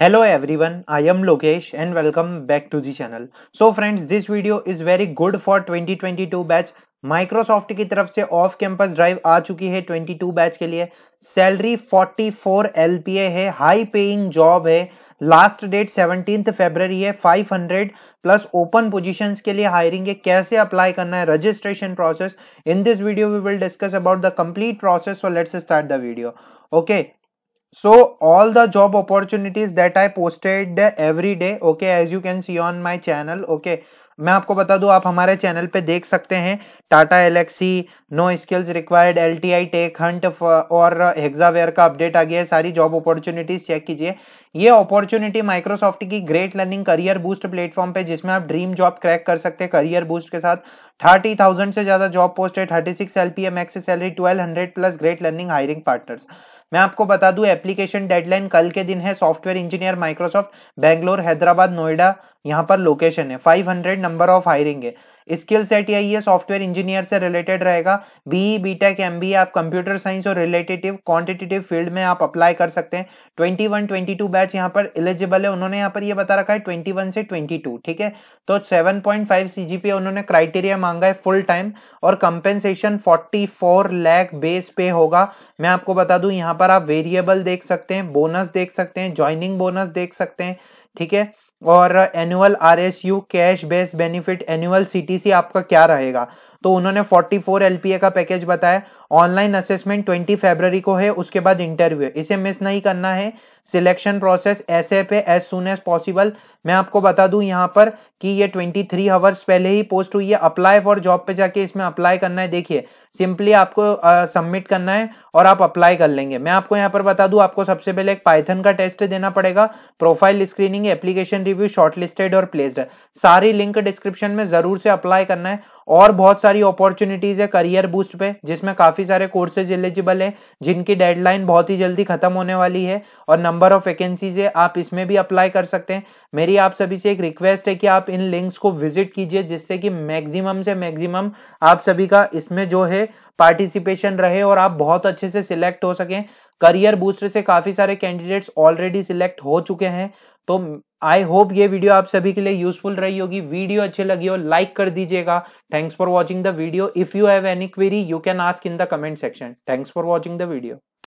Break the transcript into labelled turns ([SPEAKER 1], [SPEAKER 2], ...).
[SPEAKER 1] hello everyone I am Lokesh and welcome back to the channel so friends this video is very good for 2022 batch Microsoft की तरफ से off campus drive आ चुकी है 22 batch के लिए salary 44 LPA है high paying job है last date seventeen February है 500 प्लस ओपन पोजीशंस के लिए हायरिंग है कैसे अप्लाई करना है registration process in this video we will discuss about the complete process so let's start the video okay so all the job opportunities that i posted every day okay as you can see on my channel okay मैं आपको बता दूं आप हमारे channel पे देख सकते हैं Tata Elxsi no skills required L T I tech hunt और हेक्सावेयर का अपडेट आ गया है सारी जॉब अपॉर्चुनिटीज चेक कीजिए ये अपॉर्चुनिटी माइक्रोसॉफ्ट की Great Learning career boost platform पे जिसमें आप ड्रीम जॉब क्रैक कर सकते हैं करियर बूस्ट के साथ थर्टी थाउजेंड से ज्यादा जॉब पोस्ट है thirty six L P M X salary twelve hundred plus Great Learning hiring partners मैं आपको बता दूं एप्लीकेशन डेडलाइन कल के दिन है software engineer Microsoft Bangalore Hyderabad Noida यहाँ पर लोकेशन है 500 नंबर ऑफ हायरिंग है स्किल सेट यही है सॉफ्टवेयर इंजीनियर से रिलेटेड रहेगा बीई बीटेक एमबीए आप कंप्यूटर साइंस और रिलेटेटिव क्वांटिटेटिव फील्ड में आप अप्लाई कर सकते हैं 21 22 बैच यहाँ पर एलिजिबल है उन्होंने यहाँ पर ये यह बता रखा है 21 से 22 ठीक है तो 7.5 पॉइंट उन्होंने क्राइटेरिया मांगा है फुल टाइम और compensation four lakh base pay होगा मैं आपको बता दू यहाँ पर आप वेरिएबल देख सकते हैं बोनस देख सकते हैं ज्वाइनिंग बोनस देख सकते हैं ठीक है और annual R S U cash base benefit annual C आपका क्या रहेगा तो उन्होंने 44 एलपीए का पैकेज बताया ऑनलाइन असेसमेंट ट्वेंटी फेबररी को है उसके बाद इंटरव्यू इसे मिस नहीं करना है सिलेक्शन प्रोसेस ऐसे पे एज सुन एज पॉसिबल मैं आपको बता दूं यहाँ पर कि ये ट्वेंटी थ्री आवर्स पहले ही पोस्ट हुई है अप्लाई फॉर जॉब पे जाके इसमें अप्लाई करना है देखिए सिंपली आपको सबमिट uh, करना है और आप अप्लाई कर लेंगे मैं आपको यहाँ पर बता दूं आपको सबसे पहले एक पाइथन का टेस्ट देना पड़ेगा profile screening application review shortlisted और प्लेस्ड सारी लिंक डिस्क्रिप्शन में जरूर से अप्लाई करना है और बहुत सारी अपॉर्चुनिटीज है करियर बूस्ट पे जिसमें काफी सारे कोर्सेज एलिजिबल है जिनकी डेडलाइन बहुत ही जल्दी खत्म होने वाली है और नंबर ऑफ वैकेंसीज है आप इसमें भी अप्लाई कर सकते हैं मेरी आप सभी से एक रिक्वेस्ट है कि आप इन लिंक्स को विजिट कीजिए जिससे कि मैक्सिमम से मैक्सिमम आप सभी का इसमें जो है पार्टिसिपेशन रहे और आप बहुत अच्छे से सिलेक्ट हो सकें करियर बूस्टर से काफी सारे कैंडिडेट्स ऑलरेडी सिलेक्ट हो चुके हैं तो आई होप ये वीडियो आप सभी के लिए यूजफुल रही होगी वीडियो अच्छी लगी हो लाइक कर दीजिएगा thanks for watching the video if you have any query you can ask in the comment section thanks for watching the video